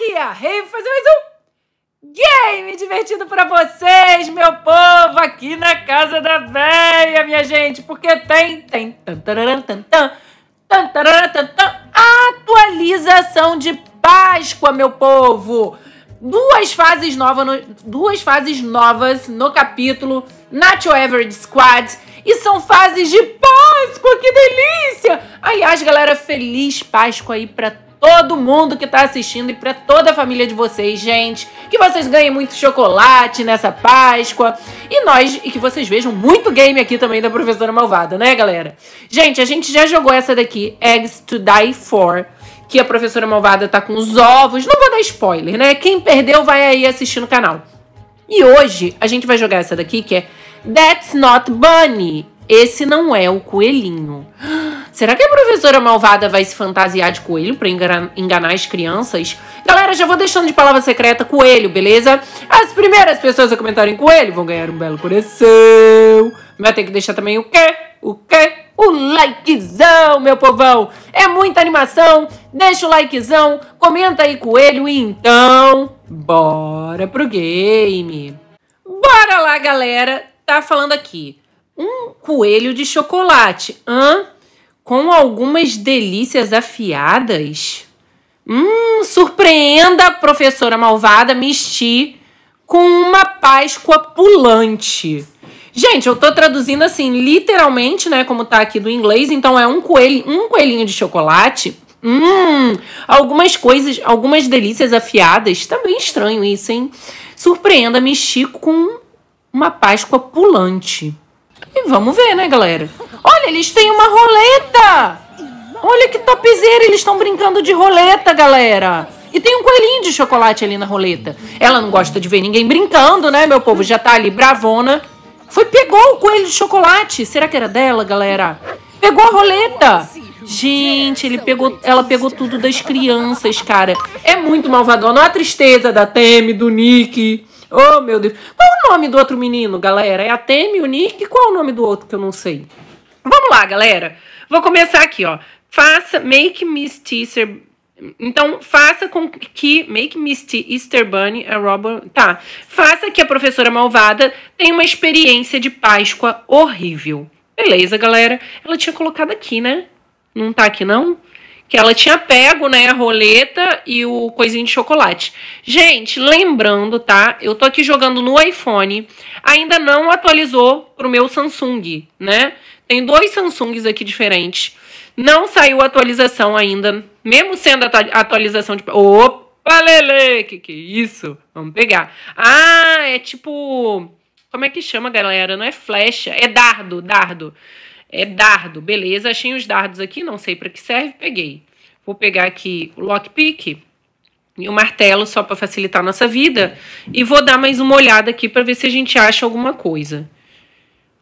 aqui a fazer mais um game divertido para vocês, meu povo, aqui na Casa da Véia, minha gente, porque tem, tem, tan, tararan, tan, tan, atualização de Páscoa, meu povo. Duas fases, novas, no, duas fases novas no capítulo Natural Your Average Squad e são fases de Páscoa, que delícia! Aliás, galera, feliz Páscoa aí para todos todo mundo que tá assistindo e para toda a família de vocês, gente. Que vocês ganhem muito chocolate nessa Páscoa. E nós, e que vocês vejam muito game aqui também da Professora Malvada, né, galera? Gente, a gente já jogou essa daqui, Eggs to Die For que a professora malvada tá com os ovos. Não vou dar spoiler, né? Quem perdeu vai aí assistir no canal. E hoje a gente vai jogar essa daqui que é That's Not Bunny. Esse não é o coelhinho. Será que a professora malvada vai se fantasiar de coelho para enganar, enganar as crianças? Galera, já vou deixando de palavra secreta coelho, beleza? As primeiras pessoas a comentarem coelho vão ganhar um belo coração. Vai ter que deixar também o quê? O quê? O likezão, meu povão! É muita animação, deixa o likezão, comenta aí coelho e então, bora pro game! Bora lá, galera! Tá falando aqui um coelho de chocolate, hã? com algumas delícias afiadas? Hum, surpreenda a professora malvada Misti com uma Páscoa pulante. Gente, eu tô traduzindo assim, literalmente, né, como tá aqui do inglês, então é um coelho, um coelhinho de chocolate. Hum, algumas coisas, algumas delícias afiadas. Tá bem estranho isso, hein? Surpreenda-me, Chico, com uma Páscoa pulante. E vamos ver, né, galera? Olha, eles têm uma roleta! Olha que topzera, eles estão brincando de roleta, galera! E tem um coelhinho de chocolate ali na roleta. Ela não gosta de ver ninguém brincando, né, meu povo? Já tá ali bravona. Foi, pegou o coelho de chocolate. Será que era dela, galera? Pegou a roleta. Gente, ele pegou, ela pegou tudo das crianças, cara. É muito malvadona. Olha a tristeza da Temi, do Nick. Oh, meu Deus. Qual é o nome do outro menino, galera? É a Temi, o Nick? Qual é o nome do outro que eu não sei? Vamos lá, galera. Vou começar aqui, ó. Faça Make Miss Teaser. Então, faça com que Make Miss Easter Bunny a Robin. Tá. Faça que a professora malvada tenha uma experiência de Páscoa horrível. Beleza, galera. Ela tinha colocado aqui, né? Não tá aqui, não? que ela tinha pego, né, a roleta e o coisinho de chocolate. Gente, lembrando, tá? Eu tô aqui jogando no iPhone, ainda não atualizou pro meu Samsung, né? Tem dois Samsungs aqui diferentes. Não saiu atualização ainda, mesmo sendo atualização de. Opa, Lele! Que que é isso? Vamos pegar. Ah, é tipo. Como é que chama, galera? Não é flecha, é dardo, dardo. É dardo, beleza. Achei os dardos aqui, não sei para que serve, peguei. Vou pegar aqui o lockpick e o martelo só para facilitar a nossa vida e vou dar mais uma olhada aqui para ver se a gente acha alguma coisa.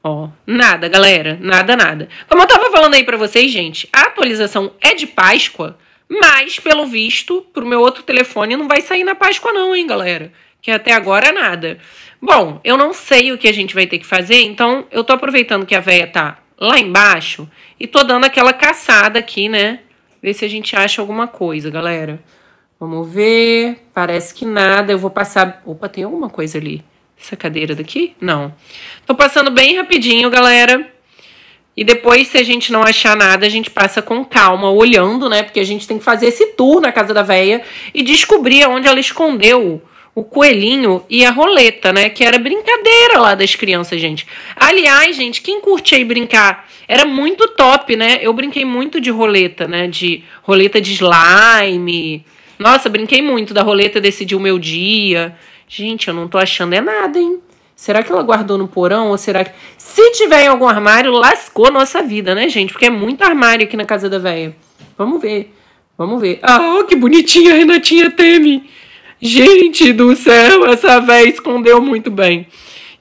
Ó, oh, nada, galera, nada, nada. Como eu tava falando aí para vocês, gente, a atualização é de Páscoa, mas pelo visto, pro meu outro telefone não vai sair na Páscoa não, hein, galera? Que até agora é nada. Bom, eu não sei o que a gente vai ter que fazer, então eu tô aproveitando que a véia tá lá embaixo e tô dando aquela caçada aqui, né? Ver se a gente acha alguma coisa, galera. Vamos ver. Parece que nada. Eu vou passar. Opa, tem alguma coisa ali. Essa cadeira daqui? Não. Tô passando bem rapidinho, galera. E depois, se a gente não achar nada, a gente passa com calma, olhando, né? Porque a gente tem que fazer esse tour na casa da véia e descobrir onde ela escondeu o coelhinho e a roleta, né? Que era brincadeira lá das crianças, gente. Aliás, gente, quem curte aí brincar? Era muito top, né? Eu brinquei muito de roleta, né? De roleta de slime. Nossa, brinquei muito da roleta, decidiu o meu dia. Gente, eu não tô achando é nada, hein? Será que ela guardou no porão? Ou será que. Se tiver em algum armário, lascou nossa vida, né, gente? Porque é muito armário aqui na casa da véia. Vamos ver. Vamos ver. Ah, oh, que bonitinha a Renatinha teme. Gente do céu, essa véia escondeu muito bem.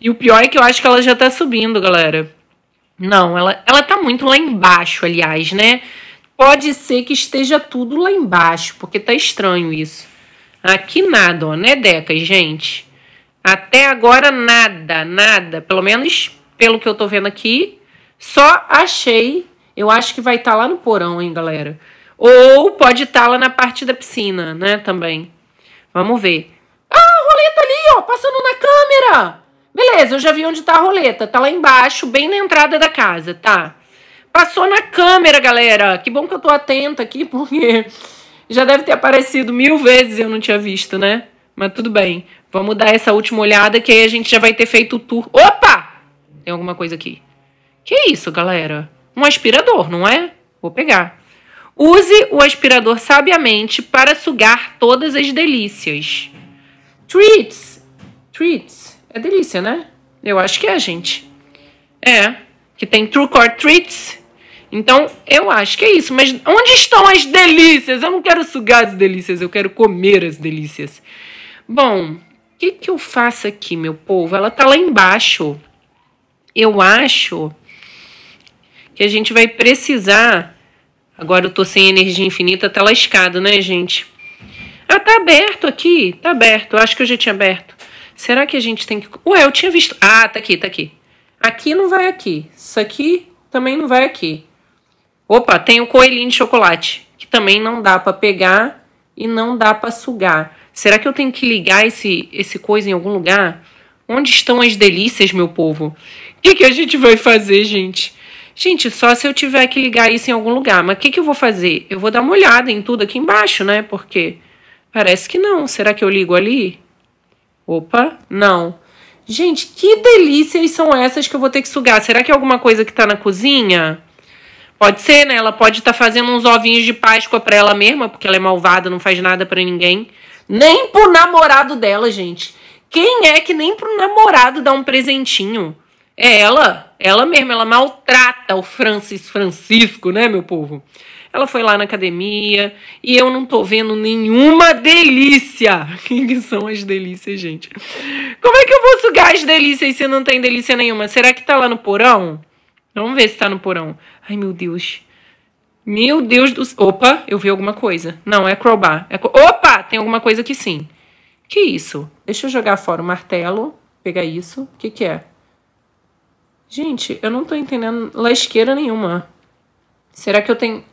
E o pior é que eu acho que ela já tá subindo, galera. Não, ela, ela tá muito lá embaixo, aliás, né? Pode ser que esteja tudo lá embaixo, porque tá estranho isso. Aqui nada, ó, né, Deca, gente? Até agora nada, nada. Pelo menos pelo que eu tô vendo aqui, só achei. Eu acho que vai estar tá lá no porão, hein, galera? Ou pode estar tá lá na parte da piscina, né, também. Vamos ver. Ah, a roleta ali, ó, passando na câmera. Beleza, eu já vi onde tá a roleta. Tá lá embaixo, bem na entrada da casa, tá? Passou na câmera, galera. Que bom que eu tô atenta aqui, porque já deve ter aparecido mil vezes e eu não tinha visto, né? Mas tudo bem. Vamos dar essa última olhada que aí a gente já vai ter feito o tour. Opa! Tem alguma coisa aqui. Que isso, galera? Um aspirador, não é? Vou pegar. Use o aspirador sabiamente para sugar todas as delícias. Treats. Treats. É delícia, né? Eu acho que é, gente. É. Que tem True Core Treats, então, eu acho que é isso. Mas onde estão as delícias? Eu não quero sugar as delícias, eu quero comer as delícias. Bom, o que, que eu faço aqui, meu povo? Ela tá lá embaixo. Eu acho que a gente vai precisar. Agora eu tô sem energia infinita, tá lascado, né, gente? Ah, tá aberto aqui. Tá aberto. Eu acho que eu já tinha aberto. Será que a gente tem que. Ué, eu tinha visto. Ah, tá aqui, tá aqui. Aqui não vai aqui. Isso aqui também não vai aqui. Opa, tem o coelhinho de chocolate, que também não dá para pegar e não dá para sugar. Será que eu tenho que ligar esse, esse coisa em algum lugar? Onde estão as delícias, meu povo? O que, que a gente vai fazer, gente? Gente, só se eu tiver que ligar isso em algum lugar. Mas o que, que eu vou fazer? Eu vou dar uma olhada em tudo aqui embaixo, né? Porque parece que não. Será que eu ligo ali? Opa, não. Gente, que delícias são essas que eu vou ter que sugar? Será que é alguma coisa que tá na cozinha? Pode ser, né? Ela pode estar tá fazendo uns ovinhos de Páscoa para ela mesma, porque ela é malvada, não faz nada para ninguém. Nem pro namorado dela, gente. Quem é que nem pro namorado dá um presentinho? É ela, ela mesma, ela maltrata o Francis Francisco, né, meu povo? Ela foi lá na academia e eu não tô vendo nenhuma delícia. que são as delícias, gente? Como é que eu vou sugar as delícias se não tem delícia nenhuma? Será que tá lá no porão? Vamos ver se tá no porão. Ai, meu Deus. Meu Deus do... Opa, eu vi alguma coisa. Não, é crowbar. É... Opa, tem alguma coisa aqui sim. Que isso? Deixa eu jogar fora o martelo. Pegar isso. O que que é? Gente, eu não tô entendendo lasqueira nenhuma. Será que eu tenho...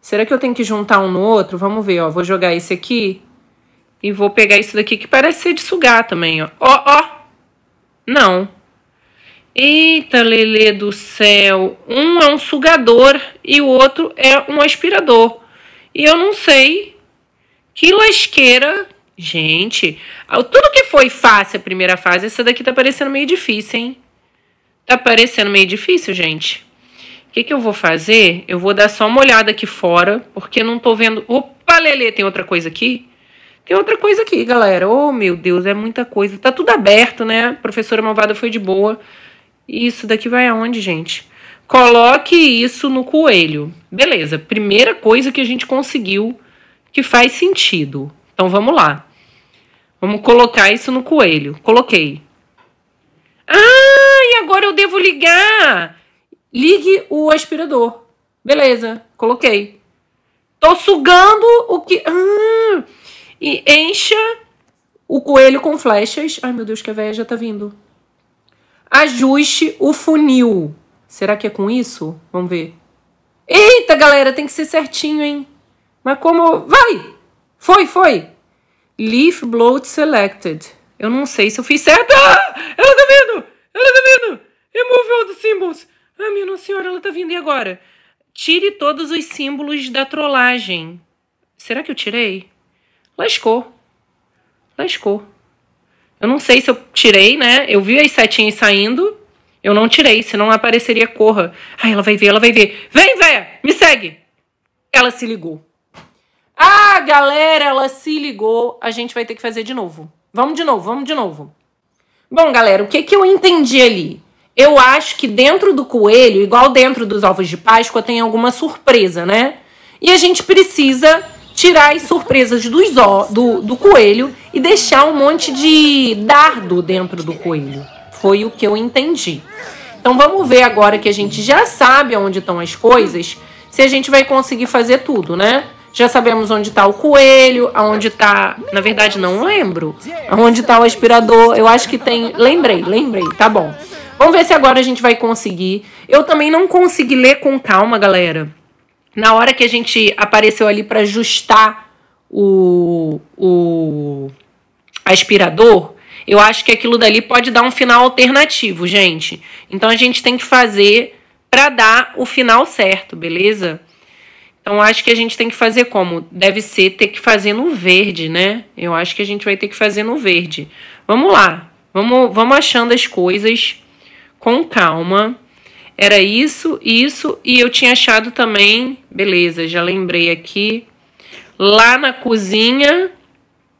Será que eu tenho que juntar um no outro? Vamos ver, ó. Vou jogar esse aqui. E vou pegar isso daqui que parece ser de sugar também, ó. Ó, ó. Não. Eita, Lele do céu! Um é um sugador e o outro é um aspirador. E eu não sei que lasqueira. Gente, tudo que foi fácil a primeira fase, essa daqui tá parecendo meio difícil, hein? Tá parecendo meio difícil, gente? O que, que eu vou fazer? Eu vou dar só uma olhada aqui fora, porque não tô vendo... Opa, Lele, tem outra coisa aqui? Tem outra coisa aqui, galera. Oh, meu Deus, é muita coisa. Tá tudo aberto, né? A professora Malvada foi de boa isso daqui vai aonde, gente? Coloque isso no coelho. Beleza, primeira coisa que a gente conseguiu que faz sentido. Então vamos lá. Vamos colocar isso no coelho. Coloquei. Ah, e agora eu devo ligar. Ligue o aspirador. Beleza, coloquei. Tô sugando o que. Ah, e encha o coelho com flechas. Ai, meu Deus, que a véia já tá vindo. Ajuste o funil. Será que é com isso? Vamos ver. Eita, galera, tem que ser certinho, hein? Mas como. Vai! Foi, foi! Leaf bloat selected. Eu não sei se eu fiz certo. Ah! Ela tá vindo! Ela tá vindo! Remove all the symbols! Ah, minha senhora, ela tá vindo. E agora? Tire todos os símbolos da trollagem. Será que eu tirei? Lascou. Lascou. Eu não sei se eu tirei, né? Eu vi as setinhas saindo. Eu não tirei, senão apareceria corra. Ai, ah, ela vai ver, ela vai ver. Vem, véia, me segue. Ela se ligou. Ah, galera, ela se ligou. A gente vai ter que fazer de novo. Vamos de novo, vamos de novo. Bom, galera, o que, que eu entendi ali? Eu acho que dentro do coelho, igual dentro dos ovos de Páscoa, tem alguma surpresa, né? E a gente precisa tirar as surpresas do, do, do coelho e deixar um monte de dardo dentro do coelho. Foi o que eu entendi. Então vamos ver agora que a gente já sabe onde estão as coisas, se a gente vai conseguir fazer tudo, né? Já sabemos onde está o coelho, aonde está. Na verdade, não lembro. Aonde está o aspirador. Eu acho que tem. Lembrei, lembrei. Tá bom. Vamos ver se agora a gente vai conseguir. Eu também não consegui ler com calma, galera na hora que a gente apareceu ali para ajustar o, o aspirador, eu acho que aquilo dali pode dar um final alternativo, gente. Então a gente tem que fazer para dar o final certo, beleza? Então acho que a gente tem que fazer como? Deve ser ter que fazer no verde, né? Eu acho que a gente vai ter que fazer no verde. Vamos lá. Vamos, vamos achando as coisas com calma. Era isso, isso, e eu tinha achado também, beleza, já lembrei aqui, lá na cozinha,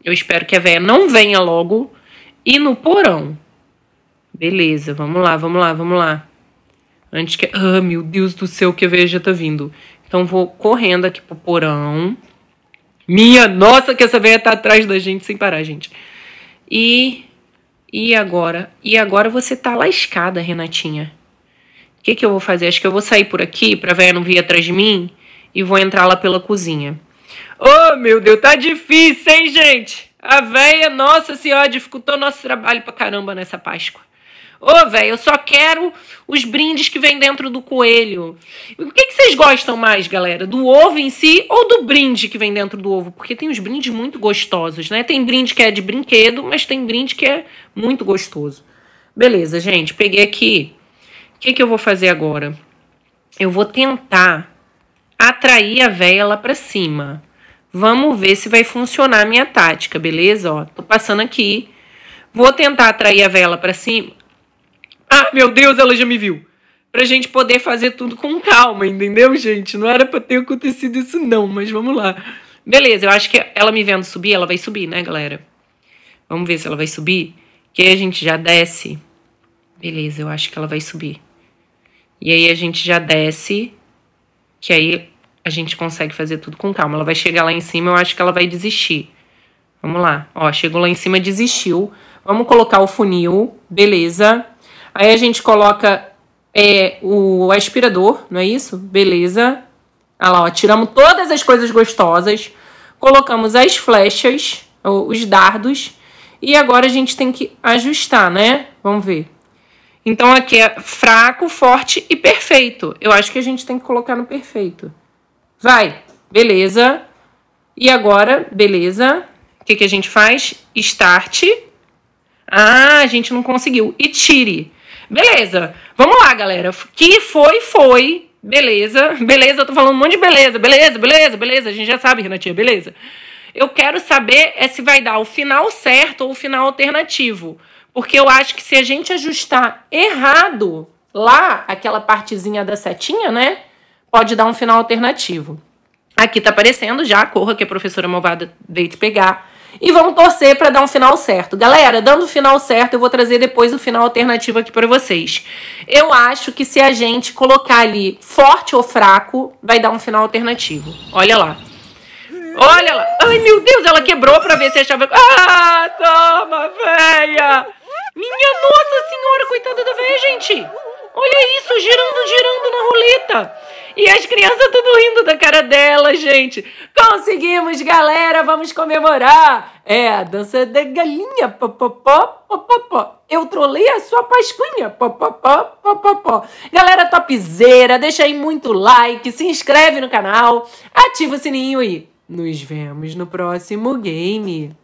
eu espero que a véia não venha logo, e no porão. Beleza, vamos lá, vamos lá, vamos lá. Antes que. Ah, meu Deus do céu, que a veia já tá vindo. Então vou correndo aqui pro porão. Minha nossa, que essa veia tá atrás da gente sem parar, gente. E. E agora? E agora você tá lascada, Renatinha. O que, que eu vou fazer? Acho que eu vou sair por aqui pra véia não vir atrás de mim e vou entrar lá pela cozinha. Oh, meu Deus, tá difícil, hein, gente? A véia, nossa senhora, dificultou nosso trabalho pra caramba nessa Páscoa. Ô, oh, velho, eu só quero os brindes que vem dentro do coelho. O que, que vocês gostam mais, galera? Do ovo em si ou do brinde que vem dentro do ovo? Porque tem uns brindes muito gostosos, né? Tem brinde que é de brinquedo, mas tem brinde que é muito gostoso. Beleza, gente, peguei aqui que, que eu vou fazer agora? Eu vou tentar atrair a véia lá para cima. Vamos ver se vai funcionar a minha tática, beleza? Ó, tô passando aqui. Vou tentar atrair a vela para cima. Ah, meu Deus, ela já me viu. Pra gente poder fazer tudo com calma, entendeu, gente? Não era pra ter acontecido isso não, mas vamos lá. Beleza, eu acho que ela me vendo subir, ela vai subir, né, galera? Vamos ver se ela vai subir. Que aí a gente já desce. Beleza, eu acho que ela vai subir. E aí a gente já desce, que aí a gente consegue fazer tudo com calma. Ela vai chegar lá em cima, eu acho que ela vai desistir. Vamos lá. Ó, chegou lá em cima, desistiu. Vamos colocar o funil, beleza. Aí a gente coloca é, o aspirador, não é isso? Beleza. Olha lá, ó, tiramos todas as coisas gostosas, colocamos as flechas, os dardos, e agora a gente tem que ajustar, né? Vamos ver. Então aqui é fraco, forte e perfeito. Eu acho que a gente tem que colocar no perfeito. Vai, beleza. E agora, beleza. O que, que a gente faz? Start. Ah, a gente não conseguiu. E tire. Beleza. Vamos lá, galera. Que foi, foi. Beleza. Beleza, eu tô falando um monte de beleza. Beleza, beleza, beleza. A gente já sabe, Renatinha, beleza. Eu quero saber é se vai dar o final certo ou o final alternativo. Porque eu acho que se a gente ajustar errado lá, aquela partezinha da setinha, né? Pode dar um final alternativo. Aqui tá aparecendo já, corra que a professora malvada veio te pegar. E vamos torcer para dar um final certo. Galera, dando o final certo, eu vou trazer depois o final alternativo aqui para vocês. Eu acho que se a gente colocar ali forte ou fraco, vai dar um final alternativo. Olha lá. Olha lá. Ai, meu Deus, ela quebrou para ver se achava... Ah, toma, véia! Minha nossa senhora, coitada da velha, gente! Olha isso, girando, girando na roleta. E as crianças tudo rindo da cara dela, gente. Conseguimos, galera, vamos comemorar. É a dança da galinha, popopó, popopó. Eu trolei a sua pascunha, popopó, popopó. Galera topzeira, deixa aí muito like, se inscreve no canal, ativa o sininho e nos vemos no próximo game.